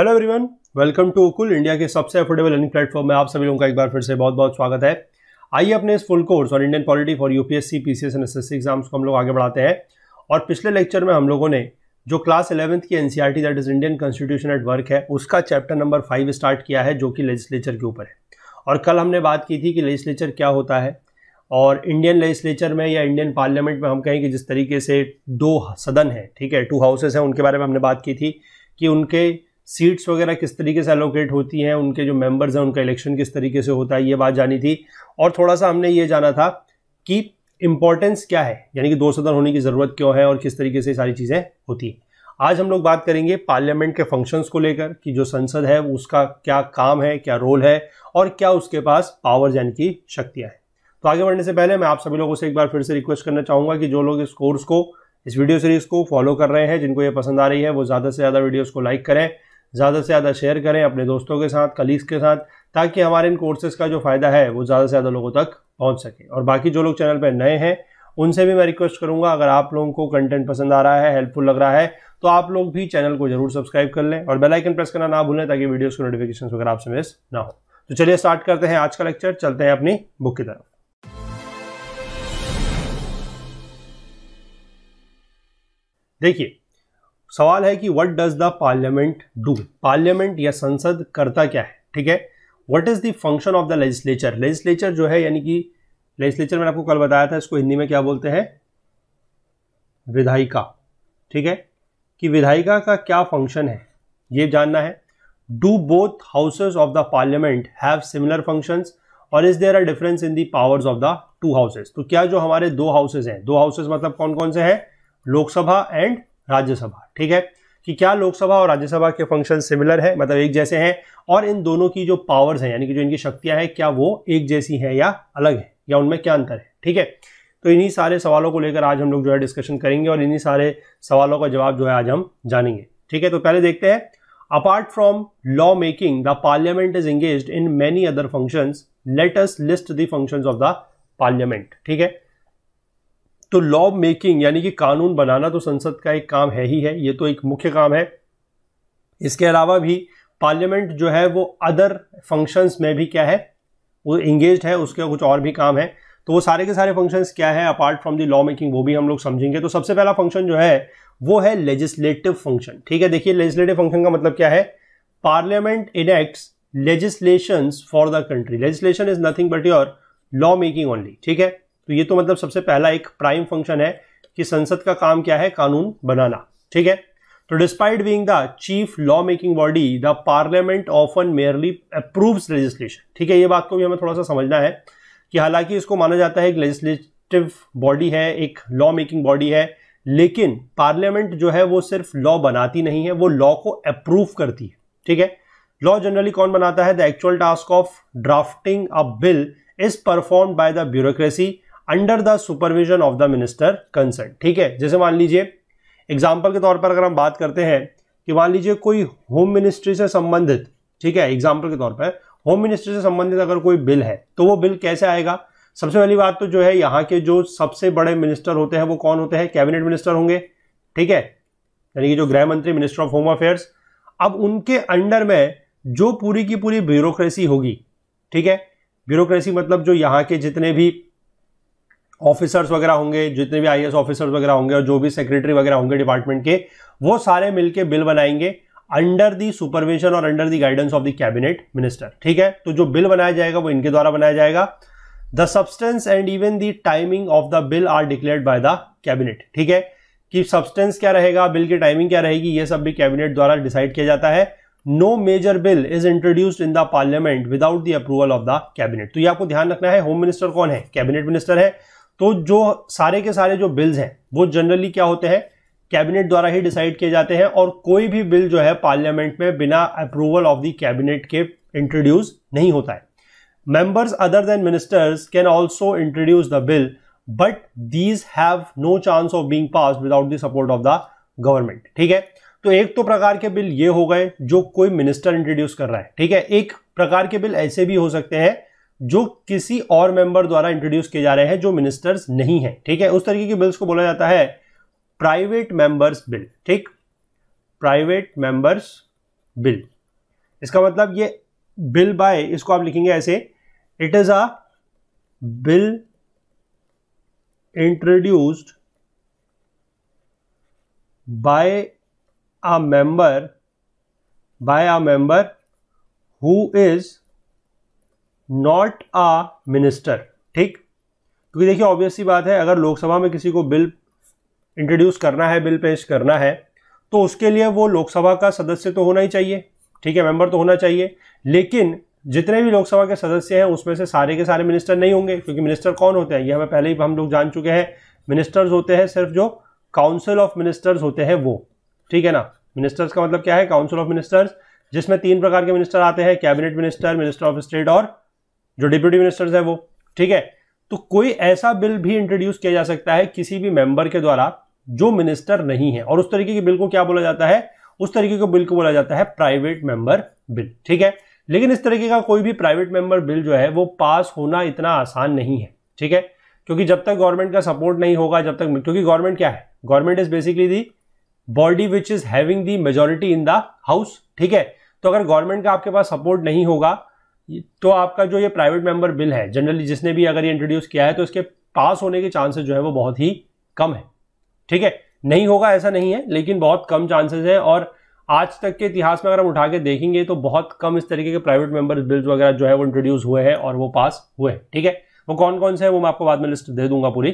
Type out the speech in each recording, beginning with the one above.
hello everyone welcome to उकुल India के सबसे अफोर्डेबल लर्निंग प्लेटफॉर्म में आप सभी लोगों का एक बार फिर से बहुत बहुत स्वागत है आइए अपने इस फुल कोर्स और Indian polity for UPSC PCS and SSC exams को हम लोग आगे बढ़ाते हैं और पिछले लेक्चर में हम लोगों ने जो क्लास इलेवंथ की NCR that is Indian constitution at work है उसका चैप्टर नंबर फाइव स्टार्ट किया है जो कि लेजिस्लेचर के ऊपर है और कल हमने बात की थी कि लेजिस्लेचर क्या होता है और इंडियन लेजिस्लेचर में या इंडियन पार्लियामेंट में हम कहें कि जिस तरीके से दो सदन है ठीक है टू हाउसेस हैं उनके बारे में हमने बात की थी कि उनके सीट्स वगैरह किस तरीके से एलोकेट होती हैं उनके जो मेंबर्स हैं उनका इलेक्शन किस तरीके से होता है ये बात जानी थी और थोड़ा सा हमने ये जाना था कि इम्पोर्टेंस क्या है यानी कि दो सदन होने की ज़रूरत क्यों है और किस तरीके से सारी चीज़ें होती हैं आज हम लोग बात करेंगे पार्लियामेंट के फंक्शंस को लेकर कि जो संसद है उसका क्या काम है क्या रोल है और क्या उसके पास पावर यानी की शक्तियाँ हैं तो आगे बढ़ने से पहले मैं आप सभी लोगों से एक बार फिर से रिक्वेस्ट करना चाहूँगा कि जो लोग इस कोर्स को इस वीडियो सीरीज़ को फॉलो कर रहे हैं जिनको ये पसंद आ रही है वो ज़्यादा से ज़्यादा वीडियोज़ को लाइक करें ज़्यादा से ज़्यादा शेयर करें अपने दोस्तों के साथ कलीग्स के साथ ताकि हमारे इन कोर्सेज का जो फ़ायदा है वो ज़्यादा से ज़्यादा लोगों तक पहुँच सके और बाकी जो लोग चैनल पर नए हैं उनसे भी मैं रिक्वेस्ट करूंगा अगर आप लोगों को कंटेंट पसंद आ रहा है हेल्पफुल लग रहा है तो आप लोग भी चैनल को जरूर सब्सक्राइब कर लें और बेल आइकन प्रेस करना ना भूलें ताकि वीडियोस के नोटिफिकेशन वगैरह आपसे मिस ना हो तो चलिए स्टार्ट करते हैं आज का लेक्चर चलते हैं अपनी बुक की तरफ देखिए सवाल है कि what does the parliament do parliament या संसद करता क्या है ठीक है what is the function of the legislature legislature जो है यानी कि लेजिस्लेचर मैंने आपको कल बताया था इसको हिंदी में क्या बोलते हैं विधायिका ठीक है कि विधायिका का क्या फंक्शन है ये जानना है do both houses of the parliament have similar function और is there a difference in the powers of the two houses तो क्या जो हमारे दो हाउसेज हैं दो हाउसेज मतलब कौन कौन से हैं लोकसभा एंड राज्यसभा ठीक है कि क्या लोकसभा और राज्यसभा के फंक्शन सिमिलर है मतलब एक जैसे हैं और इन दोनों की जो पावर्स हैं यानी कि जो इनकी शक्तियां हैं क्या वो एक जैसी हैं या अलग है या उनमें क्या अंतर है ठीक है तो इन्हीं सारे सवालों को लेकर आज हम लोग जो है डिस्कशन करेंगे और इन्हीं सारे सवालों का जवाब जो है आज हम जानेंगे ठीक है तो पहले देखते हैं apart from law making the parliament is engage in many other function let list the function of the parliament ठीक है तो लॉ मेकिंग यानी कि कानून बनाना तो संसद का एक काम है ही है ये तो एक मुख्य काम है इसके अलावा भी पार्लियामेंट जो है वो अदर फंक्शंस में भी क्या है वो इंगेज है उसके कुछ और भी काम है तो वो सारे के सारे फंक्शंस क्या है apart from the law making वो भी हम लोग समझेंगे तो सबसे पहला फंक्शन जो है वो है लेजिस्लेटिव फंक्शन ठीक है देखिए लेजिस्लेटिव फंक्शन का मतलब क्या है parliament enacts legislation for the country legislation is nothing but your law making only ठीक है तो ये तो मतलब सबसे पहला एक प्राइम फंक्शन है कि संसद का काम क्या है कानून बनाना ठीक है तो despite being the chief law making body the parliament often merely approves legislation ठीक है ये बात को भी हमें थोड़ा सा समझना है कि हालांकि इसको माना जाता है एक लेजिस्लेटिव बॉडी है एक लॉ मेकिंग बॉडी है लेकिन पार्लियामेंट जो है वो सिर्फ लॉ बनाती नहीं है वो लॉ को अप्रूव करती है ठीक है लॉ जनरली कौन बनाता है the actual task of drafting a bill is perform by the bureaucracy under the supervision of the minister concern ठीक है जैसे मान लीजिए एग्जाम्पल के तौर पर अगर हम बात करते हैं कि मान लीजिए कोई होम मिनिस्ट्री से संबंधित ठीक है एग्जाम्पल के तौर पर होम मिनिस्ट्री से संबंधित अगर कोई बिल है तो वो बिल कैसे आएगा सबसे पहली बात तो जो है यहाँ के जो सबसे बड़े मिनिस्टर होते हैं वो कौन होते हैं कैबिनेट मिनिस्टर होंगे ठीक है यानी कि जो गृह मंत्री मिनिस्टर ऑफ होम अफेयर्स अब उनके अंडर में जो पूरी की पूरी ब्यूरोक्रेसी होगी ठीक है ब्यूरोक्रेसी मतलब जो यहाँ के जितने भी ऑफिसर्स वगैरह होंगे जितने भी आईएएस ऑफिसर्स वगैरह होंगे और जो भी सेक्रेटरी वगैरह होंगे डिपार्टमेंट के वो सारे मिलके बिल बनाएंगे अंडर दी सुपरविजन और under the guidance of the cabinet minister ठीक है तो जो बिल बनाया जाएगा वो इनके द्वारा बनाया जाएगा the substance and even the timing of the bill are declared by the cabinet ठीक है कि सब्सटेंस क्या रहेगा बिल की टाइमिंग क्या रहेगी ये सब भी कैबिनेट द्वारा डिसाइड किया जाता है no major bill is introduced in the parliament without the approval of the cabinet तो ये आपको ध्यान रखना है होम मिनिस्टर कौन है कैबिनेट मिनिस्टर है तो जो सारे के सारे जो बिल्स हैं वो जनरली क्या होते हैं कैबिनेट द्वारा ही डिसाइड किए जाते हैं और कोई भी बिल जो है पार्लियामेंट में बिना अप्रूवल ऑफ द कैबिनेट के इंट्रोड्यूस नहीं होता है members other than ministers can also introduce the bill but these have no chance of being pass without the support of the government ठीक है तो एक तो प्रकार के बिल ये हो गए जो कोई मिनिस्टर इंट्रोड्यूस कर रहा है ठीक है एक प्रकार के बिल ऐसे भी हो सकते हैं जो किसी और मेंबर द्वारा इंट्रोड्यूस किए जा रहे हैं जो मिनिस्टर्स नहीं है ठीक है उस तरीके के बिल्स को बोला जाता है प्राइवेट मेंबर्स बिल ठीक प्राइवेट मेंबर्स बिल इसका मतलब ये बिल बाय इसको आप लिखेंगे ऐसे it is a bill introduced by a member by a member who is not a minister ठीक क्योंकि देखिए ऑब्वियसली बात है अगर लोकसभा में किसी को बिल इंट्रोड्यूस करना है बिल पेश करना है तो उसके लिए वो लोकसभा का सदस्य तो होना ही चाहिए ठीक है मेंबर तो होना चाहिए लेकिन जितने भी लोकसभा के सदस्य हैं उसमें से सारे के सारे मिनिस्टर नहीं होंगे क्योंकि मिनिस्टर कौन होते हैं ये हमें पहले ही हम लोग जान चुके हैं मिनिस्टर्स होते हैं सिर्फ जो काउंसिल ऑफ मिनिस्टर्स होते हैं वो ठीक है ना मिनिस्टर्स का मतलब क्या है काउंसिल ऑफ मिनिस्टर्स जिसमें तीन प्रकार के मिनिस्टर आते हैं cabinet minister minister of state और जो डिप्यूटी मिनिस्टर्स है वो ठीक है तो कोई ऐसा बिल भी इंट्रोड्यूस किया जा सकता है किसी भी मेंबर के द्वारा जो मिनिस्टर नहीं है और उस तरीके के बिल को क्या बोला जाता है उस तरीके के बिल को बोला जाता है प्राइवेट मेंबर बिल ठीक है लेकिन इस तरीके का कोई भी प्राइवेट मेंबर बिल जो है वो पास होना इतना आसान नहीं है ठीक है क्योंकि जब तक गवर्नमेंट का सपोर्ट नहीं होगा जब तक क्योंकि गवर्नमेंट क्या है government is basically the body which is having the majority in the house ठीक है तो अगर गवर्नमेंट का आपके पास सपोर्ट नहीं होगा तो आपका जो ये प्राइवेट मेंबर बिल है जनरली जिसने भी अगर ये इंट्रोड्यूस किया है तो इसके पास होने के चांसेस जो है वो बहुत ही कम है ठीक है नहीं होगा ऐसा नहीं है लेकिन बहुत कम चांसेस है और आज तक के इतिहास में अगर हम उठा के देखेंगे तो बहुत कम इस तरीके के प्राइवेट मेंबर बिल्स वगैरह जो है वो इंट्रोड्यूस हुए हैं और वो पास हुए हैं ठीक है वो कौन कौन से हैं वो मैं आपको बाद में लिस्ट दे दूंगा पूरी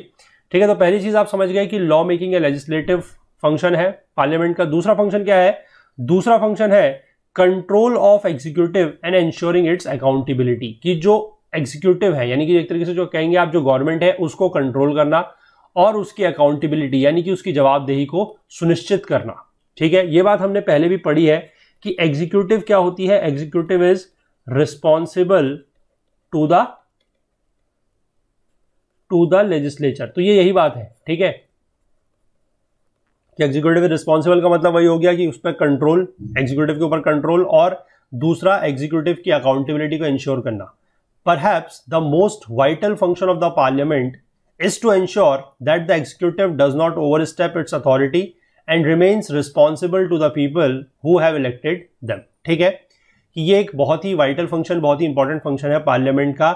ठीक है तो पहली चीज़ आप समझ गए कि लॉ मेकिंग या लेजिस्लेटिव फंक्शन है पार्लियामेंट का दूसरा फंक्शन क्या है दूसरा फंक्शन है control of executive and ensuring its accountability कि जो एग्जीक्यूटिव है यानी कि एक तरीके से जो कहेंगे आप जो गवर्नमेंट है उसको कंट्रोल करना और उसकी अकाउंटेबिलिटी यानी कि उसकी जवाबदेही को सुनिश्चित करना ठीक है ये बात हमने पहले भी पढ़ी है कि एग्जीक्यूटिव क्या होती है executive is responsible to the to the legislature तो ये यही बात है ठीक है कि एग्जीक्यूटिव रिस्पॉन्सिबल का मतलब वही हो गया कि उस पर कंट्रोल एग्जीक्यूटिव के ऊपर कंट्रोल और दूसरा एग्जीक्यूटिव की अकाउंटेबिलिटी को इंश्योर करना perhaps the most vital function of the parliament is to ensure that the executive does not overstep its authority and remains responsible to the people who have elected them ठीक है कि ये एक बहुत ही vital function बहुत ही important function है parliament का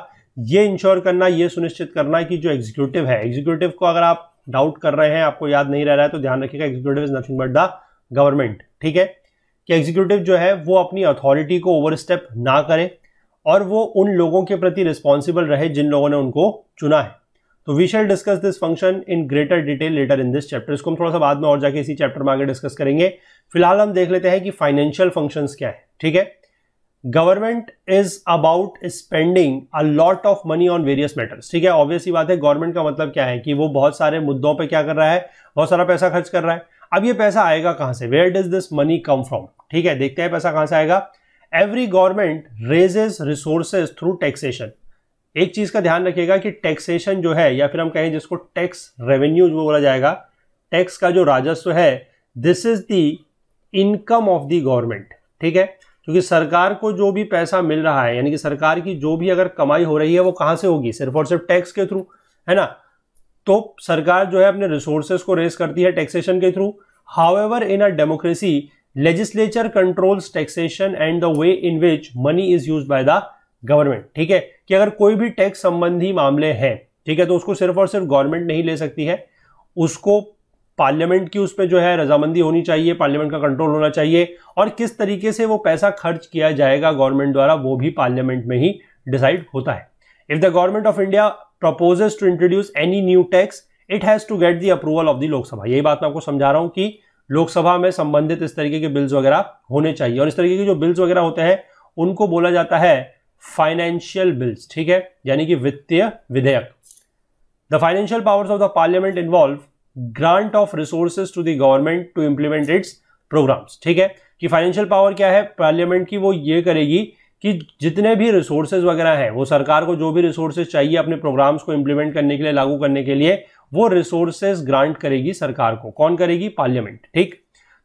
ये इंश्योर करना ये सुनिश्चित करना कि जो एग्जीक्यूटिव है एग्जीक्यूटिव को अगर आप डाउट कर रहे हैं आपको याद नहीं रह रहा है तो ध्यान रखिएगा executive is nothing but the government ठीक है कि एग्जीक्यूटिव जो है वो अपनी अथॉरिटी को ओवर स्टेप ना करे और वो उन लोगों के प्रति रिस्पॉन्सिबल रहे जिन लोगों ने उनको चुना है तो we shall discuss this function in greater detail later in this chapter इसको हम थोड़ा सा बाद में और जाके इसी चैप्टर में आगे डिस्कस करेंगे फिलहाल हम देख लेते हैं कि फाइनेंशियल फंक्शंस क्या है ठीक है government is about spending a lot of money on various matters ठीक है ऑब्वियसली बात है गवर्नमेंट का मतलब क्या है कि वो बहुत सारे मुद्दों पे क्या कर रहा है बहुत सारा पैसा खर्च कर रहा है अब ये पैसा आएगा कहां से where does this money come from ठीक है देखते हैं पैसा कहां से आएगा every government raises resources through taxation एक चीज का ध्यान रखिएगा कि टैक्सेशन जो है या फिर हम कहें जिसको टैक्स रेवेन्यू जो बोला जाएगा टैक्स का जो राजस्व है this is the income of the government ठीक है क्योंकि सरकार को जो भी पैसा मिल रहा है यानी कि सरकार की जो भी अगर कमाई हो रही है वो कहाँ से होगी सिर्फ और सिर्फ टैक्स के थ्रू है ना तो सरकार जो है अपने रिसोर्सेज को रेस करती है टैक्सेशन के through how in a democracy legislature controls taxation and the way in which money is use by the government ठीक है कि अगर कोई भी टैक्स संबंधी मामले हैं ठीक है तो उसको सिर्फ और सिर्फ गवर्नमेंट नहीं ले सकती है उसको पार्लियामेंट की उसमें जो है रजामंदी होनी चाहिए पार्लियामेंट का कंट्रोल होना चाहिए और किस तरीके से वो पैसा खर्च किया जाएगा गवर्नमेंट द्वारा वो भी पार्लियामेंट में ही डिसाइड होता है if the government of India proposes to introduce any new tax it has to get the approval of the Lok Sabha यही बात मैं आपको समझा रहा हूं कि लोकसभा में संबंधित इस तरीके के बिल्स वगैरह होने चाहिए और इस तरीके के जो बिल्स वगैरह होते हैं उनको बोला जाता है फाइनेंशियल बिल्स ठीक है यानी कि वित्तीय विधेयक the financial powers of the parliament involve grant of resources to the government to implement its programmes ठीक है कि फाइनेंशियल पावर क्या है पार्लियामेंट की वो ये करेगी कि जितने भी रिसोर्सेज वगैरह हैं वो सरकार को जो भी रिसोर्सेज चाहिए अपने प्रोग्राम्स को इम्प्लीमेंट करने के लिए लागू करने के लिए वो रिसोर्सेज ग्रांट करेगी सरकार को कौन करेगी पार्लियामेंट ठीक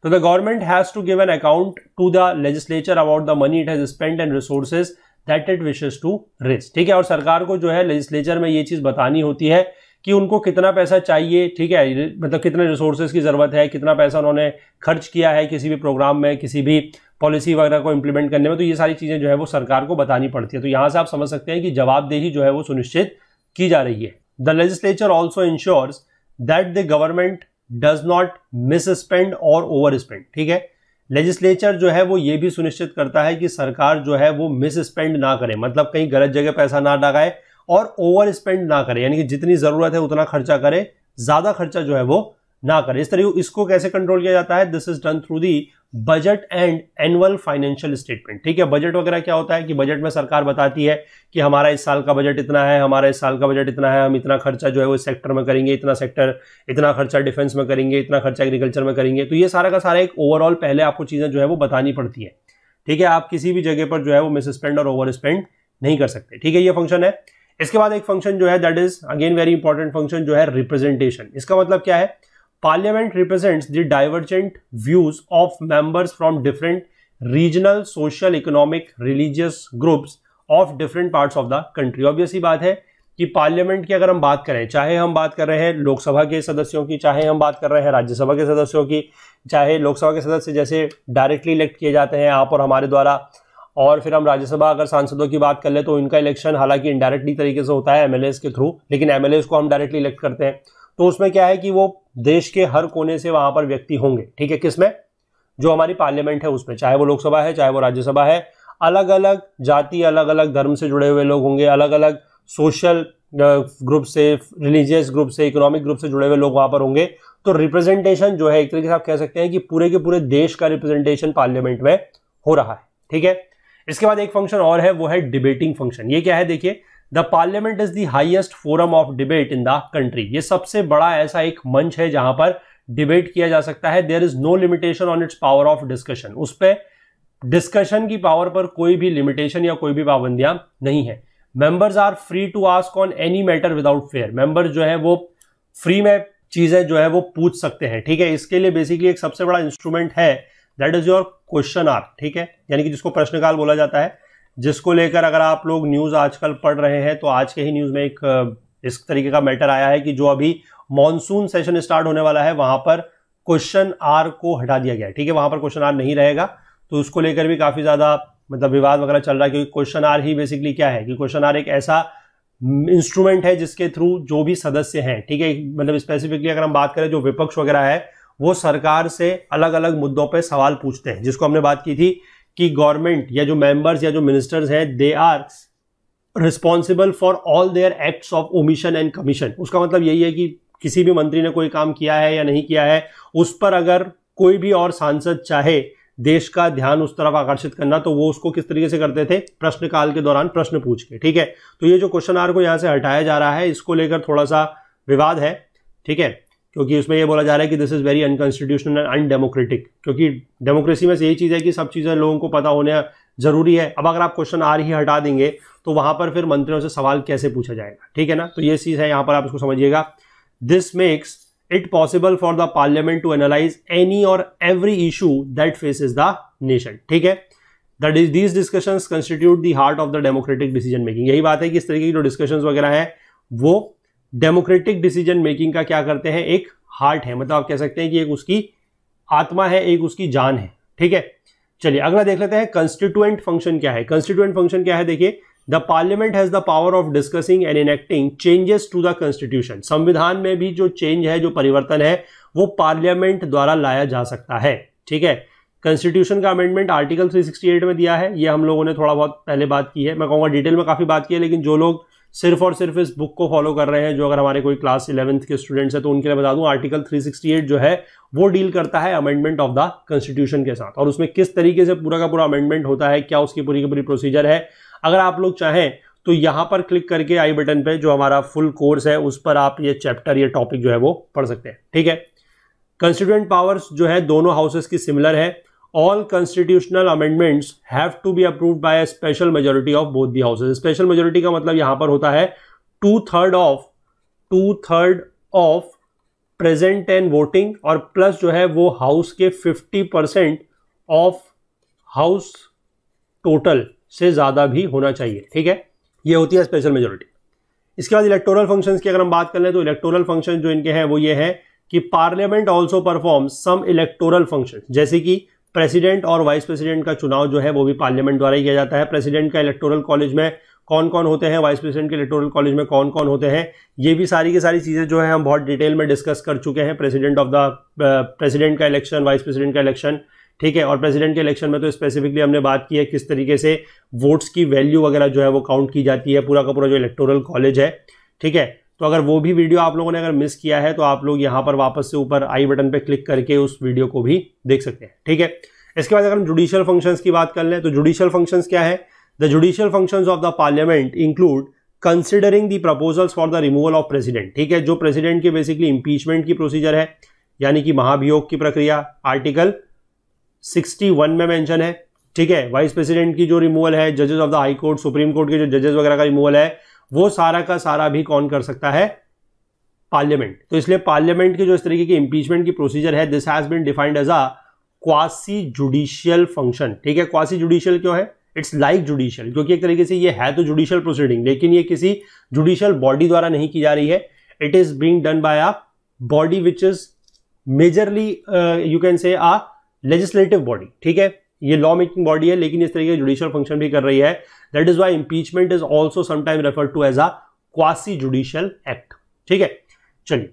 तो the government has to give an account to the legislature about the money it has spend and resources that it wishes to raise ठीक है और सरकार को जो है लेजिस्लेचर में ये चीज बतानी होती है कि उनको कितना पैसा चाहिए ठीक है मतलब कितने रिसोर्सेज की ज़रूरत है कितना पैसा उन्होंने खर्च किया है किसी भी प्रोग्राम में किसी भी पॉलिसी वगैरह को इम्प्लीमेंट करने में तो ये सारी चीज़ें जो है वो सरकार को बतानी पड़ती है तो यहाँ से आप समझ सकते हैं कि जवाबदेही जो है वो सुनिश्चित की जा रही है the legislature also ensures that the government does not misspend और ओवर स्पेंड ठीक है लेजिस्लेचर जो है वो ये भी सुनिश्चित करता है कि सरकार जो है वो मिस स्पेंड ना करे मतलब कहीं गलत जगह पैसा ना लगाए और ओवर स्पेंड ना करें यानी कि जितनी ज़रूरत है उतना खर्चा करें ज़्यादा खर्चा जो है वो ना करें इस तरह इसको कैसे कंट्रोल किया जाता है this is done through the budget and annual financial statement ठीक है बजट वगैरह क्या होता है कि बजट में सरकार बताती है कि हमारा इस साल का बजट इतना है हमारा इस साल का बजट इतना है हम इतना खर्चा जो है वो सेक्टर में करेंगे इतना सेक्टर इतना खर्चा डिफेंस में करेंगे इतना खर्चा एग्रीकल्चर में करेंगे तो ये सारा का सारा एक ओवरऑल पहले आपको चीज़ें जो है वो बतानी पड़ती है ठीक है आप किसी भी जगह पर जो है वो मिस स्पेंड और ओवर स्पेंड नहीं कर सकते ठीक है ये फंक्शन है इसके बाद एक फंक्शन जो है that is again very important function जो है रिप्रेजेंटेशन इसका मतलब क्या है parliament represents the divergent views of members from different regional social economic religious groups of different parts of the country ही बात है कि पार्लियामेंट की अगर हम बात करें चाहे हम बात कर रहे हैं लोकसभा के सदस्यों की चाहे हम बात कर रहे हैं राज्यसभा के सदस्यों की चाहे लोकसभा के सदस्य जैसे डायरेक्टली इलेक्ट किए जाते हैं आप और हमारे द्वारा और फिर हम राज्यसभा अगर सांसदों की बात कर ले तो इनका इलेक्शन हालांकि इनडायरेक्टली तरीके से होता है एमएलए के थ्रू लेकिन एमएलएस को हम डायरेक्टली इलेक्ट करते हैं तो उसमें क्या है कि वो देश के हर कोने से वहां पर व्यक्ति होंगे ठीक है किसमें जो हमारी पार्लियामेंट है उसमें चाहे वो लोकसभा है चाहे वो राज्यसभा है अलग अलग जाति अलग अलग धर्म से जुड़े हुए लोग होंगे अलग अलग सोशल ग्रुप से रिलीजियस ग्रुप से इकोनॉमिक ग्रुप से जुड़े हुए लोग वहां पर होंगे तो रिप्रेजेंटेशन जो है एक तरीके से आप कह सकते हैं कि पूरे के पूरे देश का रिप्रेजेंटेशन पार्लियामेंट में हो रहा है ठीक है इसके बाद एक फंक्शन और है वो है डिबेटिंग फंक्शन ये क्या है देखिए the parliament is the highest forum of debate in the country ये सबसे बड़ा ऐसा एक मंच है जहां पर डिबेट किया जा सकता है there is no limitation on its power of discussion उस पर डिस्कशन की पावर पर कोई भी लिमिटेशन या कोई भी पाबंदियां नहीं है members are free to ask on any matter without fear member जो है वो फ्री में चीजें जो है वो पूछ सकते हैं ठीक है इसके लिए बेसिकली एक सबसे बड़ा इंस्ट्रूमेंट है that is your question hour ठीक है यानी कि जिसको प्रश्नकाल बोला जाता है जिसको लेकर अगर आप लोग न्यूज़ आजकल पढ़ रहे हैं तो आज के ही न्यूज़ में एक इस तरीके का मैटर आया है कि जो अभी मॉनसून सेशन स्टार्ट होने वाला है वहां पर क्वेश्चन आर को हटा दिया गया है ठीक है वहां पर क्वेश्चन आर नहीं रहेगा तो उसको लेकर भी काफ़ी ज़्यादा मतलब विवाद वगैरह चल रहा है क्योंकि क्वेश्चन आर ही बेसिकली क्या है कि क्वेश्चन आर एक ऐसा इंस्ट्रूमेंट है जिसके थ्रू जो भी सदस्य हैं ठीक है मतलब स्पेसिफिकली अगर हम बात करें जो विपक्ष वगैरह है वो सरकार से अलग अलग मुद्दों पर सवाल पूछते हैं जिसको हमने बात की थी कि गवर्नमेंट या जो मेंबर्स या जो मिनिस्टर्स हैं they are responsible for all their acts of omission and commission उसका मतलब यही है कि किसी भी मंत्री ने कोई काम किया है या नहीं किया है उस पर अगर कोई भी और सांसद चाहे देश का ध्यान उस तरफ आकर्षित करना तो वो उसको किस तरीके से करते थे प्रश्नकाल के दौरान प्रश्न पूछ के ठीक है तो ये जो क्वेश्चन आर को यहाँ से हटाया जा रहा है इसको लेकर थोड़ा सा विवाद है ठीक है क्योंकि उसमें यह बोला जा रहा है कि this is very unconstitutional and undemocratic क्योंकि डेमोक्रेसी में से यही चीज़ है कि सब चीज़ें लोगों को पता होने जरूरी है अब अगर आप क्वेश्चन आर ही हटा देंगे तो वहां पर फिर मंत्रियों से सवाल कैसे पूछा जाएगा ठीक है ना तो ये चीज़ है यहाँ पर आप इसको समझिएगा this makes it possible for the parliament to analyse any और every issue that faces the nation ठीक है that is these discussions constitute the heart of the democratic decision making यही बात है कि इस तरीके की जो डिस्कशन वगैरह है वो डेमोक्रेटिक डिसीजन मेकिंग का क्या करते हैं एक हार्ट है मतलब आप कह सकते हैं कि एक उसकी आत्मा है एक उसकी जान है ठीक है चलिए अगला देख लेते हैं कंस्टिट्यूएंट फंक्शन क्या है कंस्टिट्यूएंट फंक्शन क्या है देखिए the parliament has the power of discussing and enacting changes to the constitution संविधान में भी जो चेंज है जो परिवर्तन है वो पार्लियामेंट द्वारा लाया जा सकता है ठीक है कंस्टिट्यूशन का अमेंडमेंट आर्टिकल 368 में दिया है ये हम लोगों ने थोड़ा बहुत पहले बात की है मैं कहूँगा डिटेल में काफ़ी बात की है लेकिन जो लोग सिर्फ और सिर्फ इस बुक को फॉलो कर रहे हैं जो अगर हमारे कोई क्लास इलेवंथ के स्टूडेंट्स हैं तो उनके लिए बता दूं आर्टिकल 368 जो है वो डील करता है अमेंडमेंट ऑफ द कॉन्स्टिट्यूशन के साथ और उसमें किस तरीके से पूरा का पूरा अमेंडमेंट होता है क्या उसकी पूरी की पूरी प्रोसीजर है अगर आप लोग चाहें तो यहाँ पर क्लिक करके आई बटन पर जो हमारा फुल कोर्स है उस पर आप ये चैप्टर ये टॉपिक जो है वो पढ़ सकते हैं ठीक है कंस्टिट्यूंट पावर्स जो है दोनों हाउसेस की सिमिलर है all constitutional amendments have to be approved by special majority of both both the houses special का मतलब यहां पर होता है two third of two third of present and voting और प्लस जो है वो हाउस के fifty percent of house total से ज़्यादा भी होना चाहिए ठीक है ये होती है स्पेशल मेजोरिटी इसके बाद इलेक्टोरल फंक्शंस की अगर हम बात कर लें तो इलेक्टोरल फंक्शन जो इनके हैं वो ये है कि parliament also perform some electoral function जैसे कि प्रेसिडेंट और वाइस प्रेसिडेंट का चुनाव जो है वो भी पार्लियामेंट द्वारा ही किया जाता है प्रेसिडेंट का इलेक्टोरल कॉलेज में कौन कौन होते हैं वाइस प्रेसिडेंट के इलेक्टोरल कॉलेज में कौन कौन होते हैं ये भी सारी की सारी चीज़ें जो है हम बहुत डिटेल में डिस्कस कर चुके हैं प्रेसिडेंट ऑफ द प्रेसिडेंट का इलेक्शन वाइस प्रेसिडेंट का इलेक्शन ठीक है और प्रेसिडेंट के इलेक्शन में तो स्पेसिफिकली हमने बात की है किस तरीके से वोट्स की वैल्यू वगैरह जो है वो काउंट की जाती है पूरा का पूरा जो इलेक्टोरल कॉलेज है ठीक है तो अगर वो भी वीडियो आप लोगों ने अगर मिस किया है तो आप लोग यहाँ पर वापस से ऊपर आई बटन पर क्लिक करके उस वीडियो को भी देख सकते हैं ठीक है इसके बाद अगर हम जुडिशियल फंक्शंस की बात कर लें तो जुडिशियल फंक्शंस क्या है the judicial functions of the parliament include considering the proposals for the removal of president ठीक है जो प्रेसिडेंट के बेसिकली इंपीचमेंट की प्रोसीजर है यानी कि महाभियोग की प्रक्रिया आर्टिकल 61 में मैंशन है ठीक है वाइस प्रेसिडेंट की जो रिमूवल है जजेस of the high court supreme court के जो जजेस वगैरह का रिमूवल है वो सारा का सारा भी कौन कर सकता है पार्लियामेंट तो इसलिए पार्लियामेंट की जो इस तरीके की इंपीचमेंट की प्रोसीजर है this has been defined as a quasi judicial function ठीक है क्वासी जुडिशियल क्यों है इट्स लाइक जुडिशियल क्योंकि एक तरीके से ये है तो जुडिशियल प्रोसीडिंग लेकिन ये किसी जुडिशियल बॉडी द्वारा नहीं की जा रही है it is being done by a body which is majorly you can say a legislative body ठीक है ये लॉ मेकिंग बॉडी है लेकिन इस तरीके जुडिशियल फंक्शन भी कर रही है that is why impeachment is also sometime refer to as a quasi judicial act ठीक है चलिए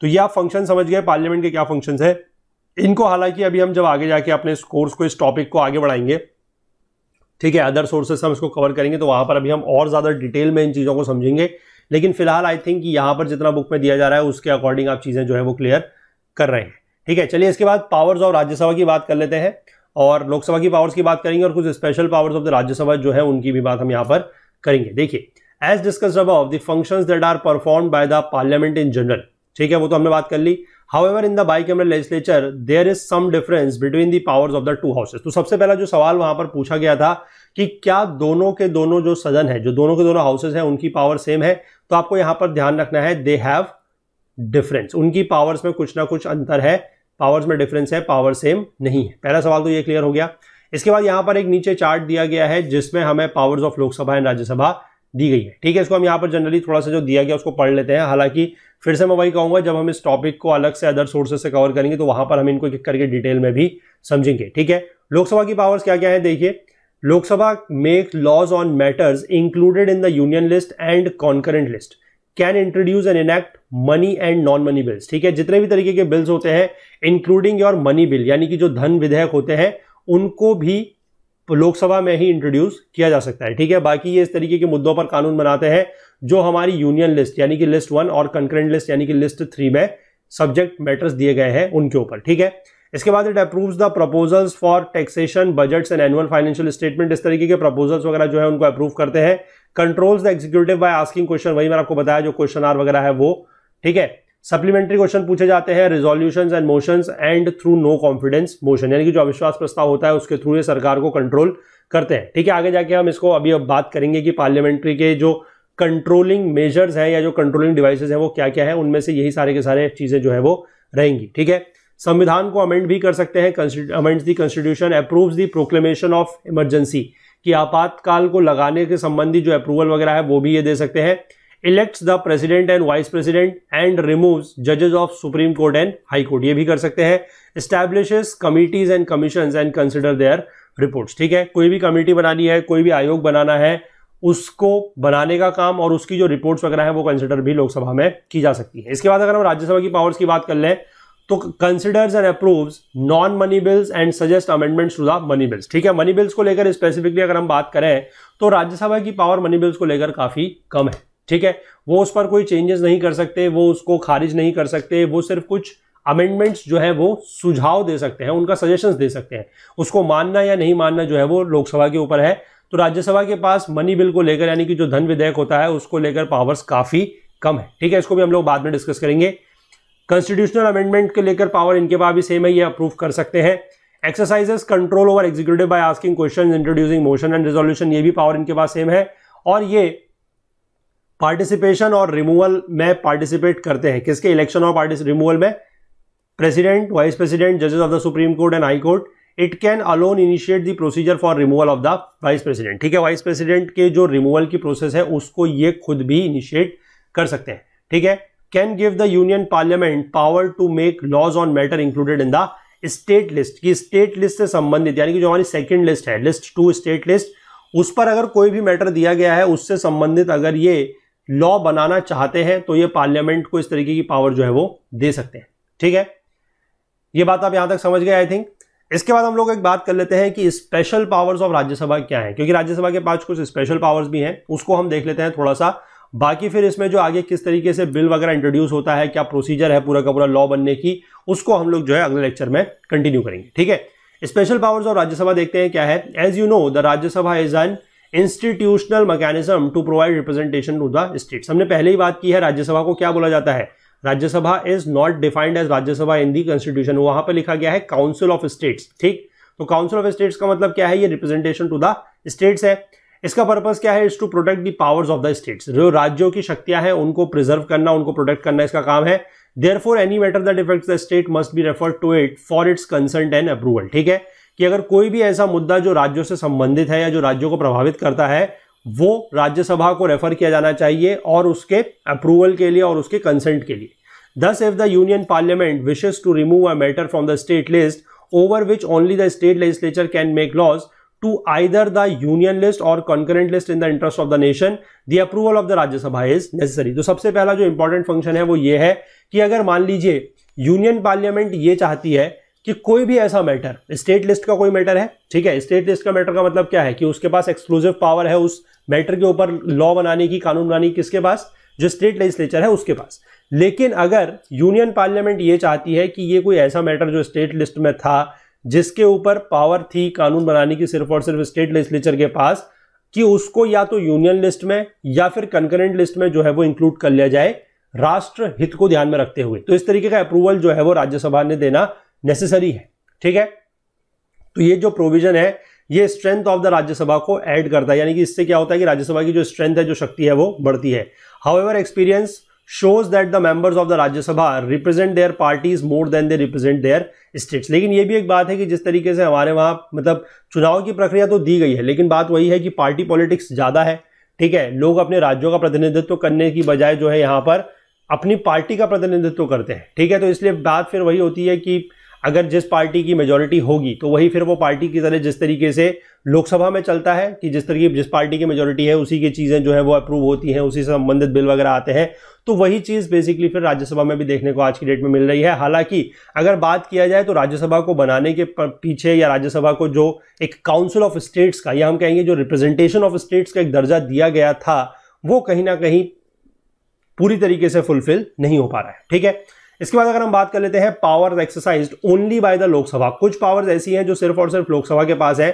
तो ये आप फंक्शन समझ गए पार्लियामेंट के क्या फंक्शन है इनको हालांकि अभी हम जब आगे जाके अपने इस कोर्स को इस टॉपिक को आगे बढ़ाएंगे ठीक है अदर सोर्सेस हम इसको कवर करेंगे तो वहां पर अभी हम और ज्यादा डिटेल में इन चीजों को समझेंगे लेकिन फिलहाल आई थिंक यहां पर जितना बुक में दिया जा रहा है उसके अकॉर्डिंग आप चीजें जो है वो क्लियर कर रहे हैं ठीक है चलिए इसके बाद पावर्स और राज्यसभा की बात कर लेते हैं और लोकसभा की पावर्स की बात करेंगे और कुछ special powers of the Rajya Sabha जो है उनकी भी बात हम यहाँ पर करेंगे देखिए as discuss about the functions that are perform by the parliament in general ठीक है वो तो हमने बात कर ली however in the bicameral legislature there is some difference between the powers of the two houses तो सबसे पहला जो सवाल वहां पर पूछा गया था कि क्या दोनों के दोनों जो सदन है जो दोनों के दोनों हाउसेज हैं उनकी पावर सेम है तो आपको यहां पर ध्यान रखना है दे हैव डिफरेंस उनकी पावर्स में कुछ ना कुछ अंतर है पावर्स में डिफरेंस है पावर सेम नहीं है पहला सवाल तो ये क्लियर हो गया इसके बाद यहाँ पर एक नीचे चार्ट दिया गया है जिसमें हमें powers of Lok Sabha and Rajya Sabha दी गई है ठीक है इसको हम यहाँ पर जनरली थोड़ा सा जो दिया गया उसको पढ़ लेते हैं हालांकि फिर से मैं वही कहूंगा जब हम इस टॉपिक को अलग से अदर सोर्सेज से कवर करेंगे तो वहां पर हम इनको एक करके डिटेल में भी समझेंगे ठीक है लोकसभा की पावर्स क्या क्या है देखिए Lok Sabha make laws on matters included in the union list and concurrent list can introduce and enact money and non money bills ठीक है जितने भी तरीके के बिल्स होते हैं इंक्लूडिंग योर मनी बिल यानी कि जो धन विधेयक होते हैं उनको भी लोकसभा में ही इंट्रोड्यूस किया जा सकता है ठीक है बाकी ये इस तरीके के मुद्दों पर कानून बनाते हैं जो हमारी यूनियन लिस्ट यानी कि लिस्ट वन और कंक्रेंट लिस्ट यानी कि लिस्ट थ्री में सब्जेक्ट मैटर्स दिए गए हैं उनके ऊपर ठीक है इसके बाद it approves the proposals for taxation budgets and annual financial statement इस तरीके के प्रपोजल्स वगैरह जो है उनको अप्रूव करते हैं controls the executive by asking question वही मैंने आपको बताया जो क्वेश्चन आर वगैरह है वो ठीक है सप्लीमेंट्री क्वेश्चन पूछे जाते हैं resolution and motion and through no confidence motion यानी कि जो अविश्वास प्रस्ताव होता है उसके थ्रू ये सरकार को कंट्रोल करते हैं ठीक है आगे जाके हम इसको अभी अब बात करेंगे कि पार्लियामेंट्री के जो कंट्रोलिंग मेजर्स हैं या जो कंट्रोलिंग डिवाइसेज हैं वो क्या क्या है उनमें से यही सारे के सारे चीज़ें जो है वो रहेंगी ठीक है संविधान को अमेंड भी कर सकते हैं amend the constitution approves the proclamation of emergency कि आपातकाल को लगाने के संबंधी जो अप्रूवल वगैरह है वो भी ये दे सकते हैं elects the president and vice president and remove जजेस of supreme court and high court ये भी कर सकते हैं establishes committees and commission and consider their reports ठीक है कोई भी कमेटी बनानी है कोई भी आयोग बनाना है उसको बनाने का काम और उसकी जो रिपोर्ट्स वगैरह है वो कंसिडर भी लोकसभा में की जा सकती है इसके बाद अगर हम राज्यसभा की पावर्स की बात कर लें तो considers and approves non money bills and suggest amendments to the money bills ठीक है मनी बिल्स को लेकर स्पेसिफिकली अगर हम बात करें तो राज्यसभा की पावर मनी बिल्स को लेकर काफी कम है ठीक है वो उस पर कोई चेंजेस नहीं कर सकते वो उसको खारिज नहीं कर सकते वो सिर्फ कुछ अमेंडमेंट्स जो है वो सुझाव दे सकते हैं उनका सजेशंस दे सकते हैं उसको मानना या नहीं मानना जो है वो लोकसभा के ऊपर है तो राज्यसभा के पास मनी बिल को लेकर यानी कि जो धन विधेयक होता है उसको लेकर पावर्स काफी कम है ठीक है इसको भी हम लोग बाद में डिस्कस करेंगे कॉन्स्टिट्यूशनल अमेंडमेंट के लेकर पावर इनके पास भी सेम है ये अप्रूव कर सकते हैं exercises control over executive by asking question introducing motion and resolution ये भी पावर इनके पास सेम है और ये पार्टिसिपेशन और रिमूवल में पार्टिसिपेट करते हैं किसके इलेक्शन और रिमूवल में प्रेसिडेंट वाइस प्रेसिडेंट जजेस of the supreme court and high court it can alone initiate the procedure for removal of the vice president ठीक है वाइस प्रेसिडेंट के जो रिमूवल की प्रोसेस है उसको ये खुद भी इनिशिएट कर सकते हैं ठीक है can give the union parliament power to make laws on matter included in the state list की स्टेट लिस्ट से संबंधित यानी कि जो हमारी सेकेंड लिस्ट है लिस्ट टू स्टेट लिस्ट उस पर अगर कोई भी मैटर दिया गया है उससे संबंधित अगर ये लॉ बनाना चाहते हैं तो ये पार्लियामेंट को इस तरीके की पावर जो है वो दे सकते हैं ठीक है ये बात आप यहां तक समझ गए आई थिंक इसके बाद हम लोग एक बात कर लेते हैं कि स्पेशल पावर्स ऑफ राज्यसभा क्या है क्योंकि राज्यसभा के पास कुछ स्पेशल पावर्स भी हैं उसको हम देख लेते हैं थोड़ा सा बाकी फिर इसमें जो आगे किस तरीके से बिल वगैरह इंट्रोड्यूस होता है क्या प्रोसीजर है पूरा का पूरा लॉ बनने की उसको हम लोग जो है अगले लेक्चर में कंटिन्यू करेंगे ठीक है स्पेशल पावर्स और राज्यसभा देखते हैं क्या है as you know the Rajya Sabha is an institutional mechanism to provide representation to the states हमने पहले ही बात की है राज्यसभा को क्या बोला जाता है Rajya Sabha is not defined as Rajya Sabha in the constitution वहां पर लिखा गया है काउंसिल ऑफ स्टेट्स ठीक तो काउंसिल ऑफ स्टेट्स का मतलब क्या है ये रिप्रेजेंटेशन टू द स्टेट्स है इसका पर्पज क्या है is to protect the powers of the states जो राज्यों की शक्तियां हैं उनको प्रिजर्व करना उनको प्रोटेक्ट करना इसका काम है therefore any matter that affect the state must be refer to it for its consent and approval ठीक है कि अगर कोई भी ऐसा मुद्दा जो राज्यों से संबंधित है या जो राज्यों को प्रभावित करता है वो राज्यसभा को रेफर किया जाना चाहिए और उसके अप्रूवल के लिए और उसके कंसेंट के लिए thus if the union parliament wishes to remove a matter from the state list over which only the state legislature can make laws to either the union list और concurrent list in the interest of the nation the approval of the Rajya Sabha is necessary तो सबसे पहला जो important function है वो ये है कि अगर मान लीजिए यूनियन पार्लियामेंट ये चाहती है कि कोई भी ऐसा मैटर स्टेट लिस्ट का कोई मैटर है ठीक है स्टेट लिस्ट का मैटर का मतलब क्या है कि उसके पास एक्सक्लूसिव पावर है उस मैटर के ऊपर लॉ बनाने की कानून बनाने की किसके पास जो स्टेट लेजिस्लेचर है उसके पास लेकिन अगर यूनियन पार्लियामेंट ये चाहती है कि ये कोई ऐसा मैटर जो स्टेट लिस्ट में था जिसके ऊपर पावर थी कानून बनाने की सिर्फ और सिर्फ स्टेट लेजिस्लेचर के पास कि उसको या तो यूनियन लिस्ट में या फिर कंकरेंट लिस्ट में जो है वो इंक्लूड कर लिया जाए राष्ट्र हित को ध्यान में रखते हुए तो इस तरीके का अप्रूवल जो है वो राज्यसभा ने देना नेसेसरी है ठीक है तो ये जो प्रोविजन है ये स्ट्रेंथ ऑफ द राज्यसभा को ऐड करता है यानी कि इससे क्या होता है कि राज्यसभा की जो स्ट्रेंथ है जो शक्ति है वो बढ़ती है how experience shows that the members of the Rajya Sabha represent their parties more than they represent their states लेकिन ये भी एक बात है कि जिस तरीके से हमारे वहाँ मतलब चुनाव की प्रक्रिया तो दी गई है लेकिन बात वही है कि पार्टी पॉलिटिक्स ज़्यादा है ठीक है लोग अपने राज्यों का प्रतिनिधित्व करने की बजाय जो है यहाँ पर अपनी पार्टी का प्रतिनिधित्व करते हैं ठीक है तो इसलिए बात फिर वही होती है कि अगर जिस पार्टी की मेजोरिटी होगी तो वही फिर वो पार्टी की तरह जिस तरीके से लोकसभा में चलता है कि जिस तरीके जिस पार्टी की मेजोरिटी है उसी की चीज़ें जो है वो अप्रूव होती हैं उसी से संबंधित बिल वगैरह आते हैं तो वही चीज़ बेसिकली फिर राज्यसभा में भी देखने को आज की डेट में मिल रही है हालांकि अगर बात किया जाए तो राज्यसभा को बनाने के पीछे या राज्यसभा को जो एक काउंसिल ऑफ स्टेट्स का या हम कहेंगे जो रिप्रेजेंटेशन ऑफ स्टेट्स का एक दर्जा दिया गया था वो कहीं ना कहीं पूरी तरीके से फुलफिल नहीं हो पा रहा है ठीक है इसके बाद अगर हम बात कर लेते हैं power exercise only by the Lok Sabha कुछ पावर्स ऐसी हैं जो सिर्फ और सिर्फ लोकसभा के पास है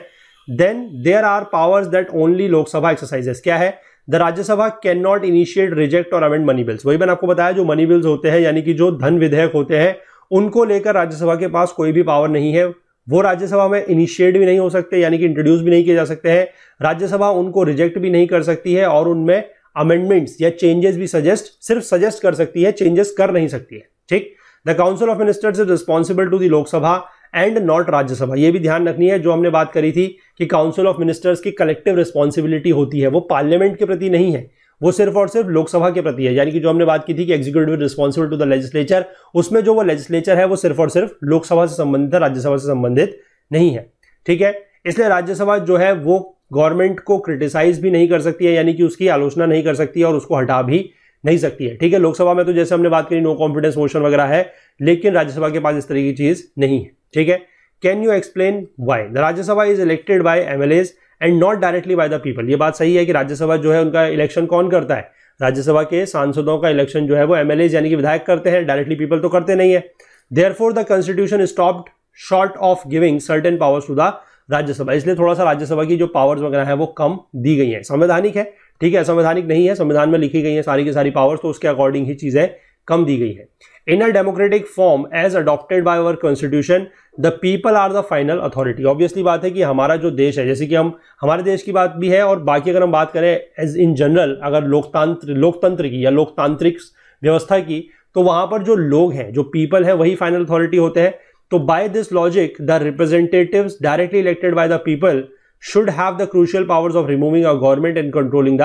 then there are powers that only Lok Sabha exercises क्या है the Rajya Sabha can not initiate reject और अमेंड मनी बिल्स वही मैंने आपको बताया जो मनी बिल्स होते हैं यानी कि जो धन विधेयक होते हैं उनको लेकर राज्यसभा के पास कोई भी पावर नहीं है वो राज्यसभा में इनिशिएट भी नहीं हो सकते यानी कि इंट्रोड्यूस भी नहीं किए जा सकते हैं राज्यसभा उनको रिजेक्ट भी नहीं कर सकती है और उनमें अमेंडमेंट्स या चेंजेस भी सजेस्ट सिर्फ सजेस्ट कर सकती है चेंजेस कर नहीं सकती है ठीक the council of ministers is responsible to the Lok Sabha and not Rajya Sabha ये भी ध्यान रखनी है जो हमने बात करी थी कि काउंसिल ऑफ मिनिस्टर्स की कलेक्टिव रिस्पॉन्सिबिलिटी होती है वो पार्लियामेंट के प्रति नहीं है वो सिर्फ और सिर्फ लोकसभा के प्रति है यानी कि जो हमने बात की थी कि executive responsible to the legislature उसमें जो वो लेजिस्लेचर है वो सिर्फ और सिर्फ लोकसभा से संबंधित है राज्यसभा से संबंधित नहीं है ठीक है इसलिए राज्यसभा जो है वो गवर्नमेंट को क्रिटिसाइज भी नहीं कर सकती है यानी कि उसकी आलोचना नहीं कर सकती है और उसको हटा भी नहीं सकती है ठीक है लोकसभा में तो जैसे हमने बात करी नो कॉन्फिडेंस मोशन वगैरह है लेकिन राज्यसभा के पास इस तरह की चीज नहीं है ठीक है can you explain why the Rajya Sabha is elected by MLAs and not directly by the people ये बात सही है कि राज्यसभा जो है उनका इलेक्शन कौन करता है राज्यसभा के सांसदों का इलेक्शन जो है वो एमएलए यानी कि विधायक करते हैं डायरेक्टली पीपल तो करते नहीं है therefore the constitution stopped short of giving certain powers to the Rajya Sabha इसलिए थोड़ा सा राज्यसभा की जो पावर्स वगैरह है वो कम दी गई है संवैधानिक है ठीक है संवैधानिक नहीं है संविधान में लिखी गई है सारी की सारी पावर्स तो उसके अकॉर्डिंग ही चीज़ें कम दी गई है in a democratic form as adopted by our constitution the people are the final authority obviously बात है कि हमारा जो देश है जैसे कि हम हमारे देश की बात भी है और बाकी अगर हम बात करें एज इन जनरल अगर लोकतंत्र लोकतंत्र की या लोकतांत्रिक व्यवस्था की तो वहां पर जो लोग हैं जो पीपल है वही फाइनल अथॉरिटी होते हैं तो by this logic the representative directly elected by the people should have the crucial powers of removing a government and controlling the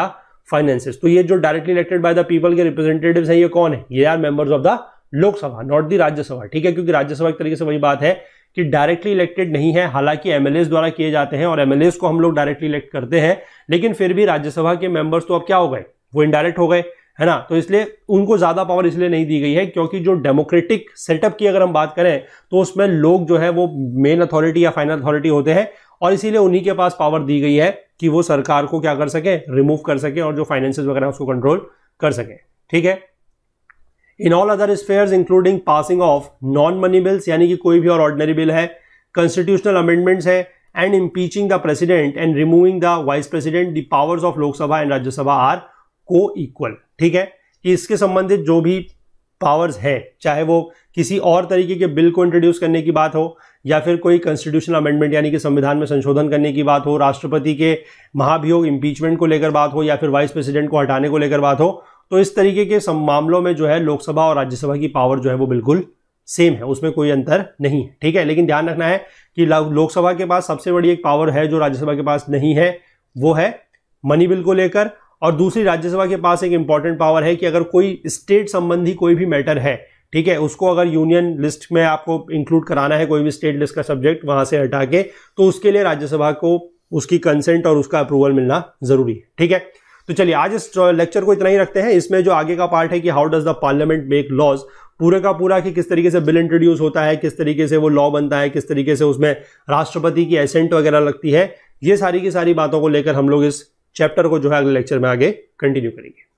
finances तो ये जो directly elected by the people के representative है ये कौन है ये are members of the Lok Sabha not the Rajya Sabha ठीक है क्योंकि राज्यसभा एक तरीके से वही बात है कि डायरेक्टली इलेक्टेड नहीं है हालांकि एमएलएस द्वारा किए जाते हैं और एमएलएस को हम लोग डायरेक्टली इलेक्ट करते हैं लेकिन फिर भी राज्यसभा के मेंबर्स तो अब क्या हो गए वो इनडायरेक्ट हो गए है ना तो इसलिए उनको ज्यादा पावर इसलिए नहीं दी गई है क्योंकि जो डेमोक्रेटिक सेटअप की अगर हम बात करें तो उसमें लोग जो है वो मेन अथॉरिटी या फाइनल अथॉरिटी होते हैं और इसीलिए उन्हीं के पास पावर दी गई है कि वो सरकार को क्या कर सके रिमूव कर सके और जो फाइनेंसिस वगैरह उसको कंट्रोल कर सके ठीक है in all other sphere including passing of non money bills यानी कि कोई भी और ऑर्डनरी बिल है कॉन्स्टिट्यूशनल अमेंडमेंट्स है and impeaching the president and removing the vice president the powers of Lok Sabha and Rajya Sabha are coequal ठीक है इसके संबंधित जो भी पावर्स है चाहे वो किसी और तरीके के बिल को इंट्रोड्यूस करने की बात हो या फिर कोई कॉन्स्टिट्यूशनल अमेंडमेंट यानी कि संविधान में संशोधन करने की बात हो राष्ट्रपति के महाभियोग इम्पीचमेंट को लेकर बात हो या फिर वाइस प्रेसिडेंट को हटाने को लेकर बात हो तो इस तरीके के सब मामलों में जो है लोकसभा और राज्यसभा की पावर जो है वो बिल्कुल सेम है उसमें कोई अंतर नहीं है ठीक है लेकिन ध्यान रखना है कि लोकसभा के पास सबसे बड़ी एक पावर है जो राज्यसभा के पास नहीं है वो है मनी बिल को लेकर और दूसरी राज्यसभा के पास एक इंपॉर्टेंट पावर है कि अगर कोई स्टेट संबंधी कोई भी मैटर है ठीक है उसको अगर यूनियन लिस्ट में आपको इंक्लूड कराना है कोई भी स्टेट लिस्ट का सब्जेक्ट वहां से हटा के तो उसके लिए राज्यसभा को उसकी कंसेंट और उसका अप्रूवल मिलना जरूरी है ठीक है तो चलिए आज इस लेक्चर को इतना ही रखते हैं इसमें जो आगे का पार्ट है कि how does the parliament make laws पूरे का पूरा कि किस तरीके से बिल इंट्रोड्यूस होता है किस तरीके से वो लॉ बनता है किस तरीके से उसमें राष्ट्रपति की एसेंट वगैरह लगती है ये सारी की सारी बातों को लेकर हम लोग इस चैप्टर को जो है अगले लेक्चर में आगे कंटिन्यू करेंगे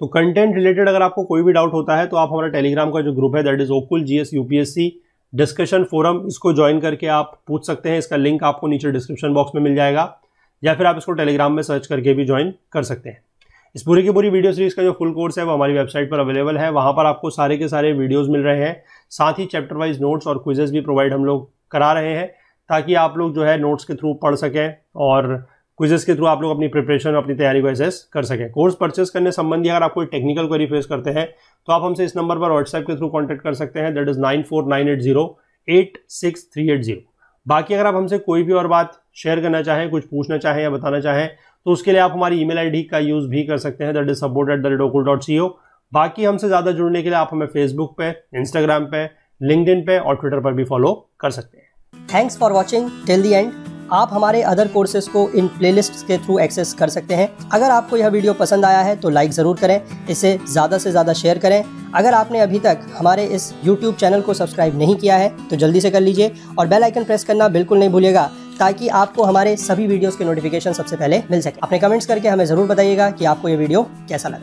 तो कंटेंट रिलेटेड अगर आपको कोई भी डाउट होता है तो आप हमारा टेलीग्राम का जो ग्रुप है दैट इज ओकुल G S UPSC discussion forum इसको ज्वाइन करके आप पूछ सकते हैं इसका लिंक आपको नीचे डिस्क्रिप्शन बॉक्स में मिल जाएगा या फिर आप इसको टेलीग्राम में सर्च करके भी ज्वाइन कर सकते हैं इस पूरी की पूरी वीडियो सीरीज़ का जो फुल कोर्स है वो हमारी वेबसाइट पर अवेलेबल है वहाँ पर आपको सारे के सारे वीडियोज़ मिल रहे हैं साथ ही चैप्टर वाइज नोट्स और क्विजेज़ भी प्रोवाइड हम लोग करा रहे हैं ताकि आप लोग जो है नोट्स के थ्रू पढ़ सकें और क्विजेस के थ्रू आप लोग अपनी प्रिपरेशन और अपनी तैयारी को एसेस कर सकें कोर्स परचेस करने संबंधी अगर आप कोई टेक्निकल क्वेरी फेस करते हैं तो आप हमसे इस नंबर पर व्हाट्सएप के थ्रू कॉन्टैक्ट कर सकते हैं that is nine four nine eight zero eight six three eight zero बाकी अगर आप हमसे कोई भी और बात शेयर करना चाहें कुछ पूछना चाहें या बताना चाहें तो उसके लिए आप हमारी ईमेल आईडी का यूज़ भी कर सकते हैं that is support at the rate okul dot C O बाकी हमसे ज़्यादा जुड़ने के लिए आप हमें फेसबुक पे इंस्टाग्राम पे लिंकड पे और ट्विटर पर भी फॉलो कर सकते हैं thanks for watching till the end आप हमारे अदर कोर्सेज को इन प्ले के थ्रू एक्सेस कर सकते हैं अगर आपको यह वीडियो पसंद आया है तो लाइक ज़रूर करें इसे ज़्यादा से ज़्यादा शेयर करें अगर आपने अभी तक हमारे इस YouTube चैनल को सब्सक्राइब नहीं किया है तो जल्दी से कर लीजिए और बेल आइकन प्रेस करना बिल्कुल नहीं भूलिएगा ताकि आपको हमारे सभी वीडियोस के नोटिफिकेशन सबसे पहले मिल सके अपने कमेंट्स करके हमें ज़रूर बताइएगा कि आपको ये वीडियो कैसा लगा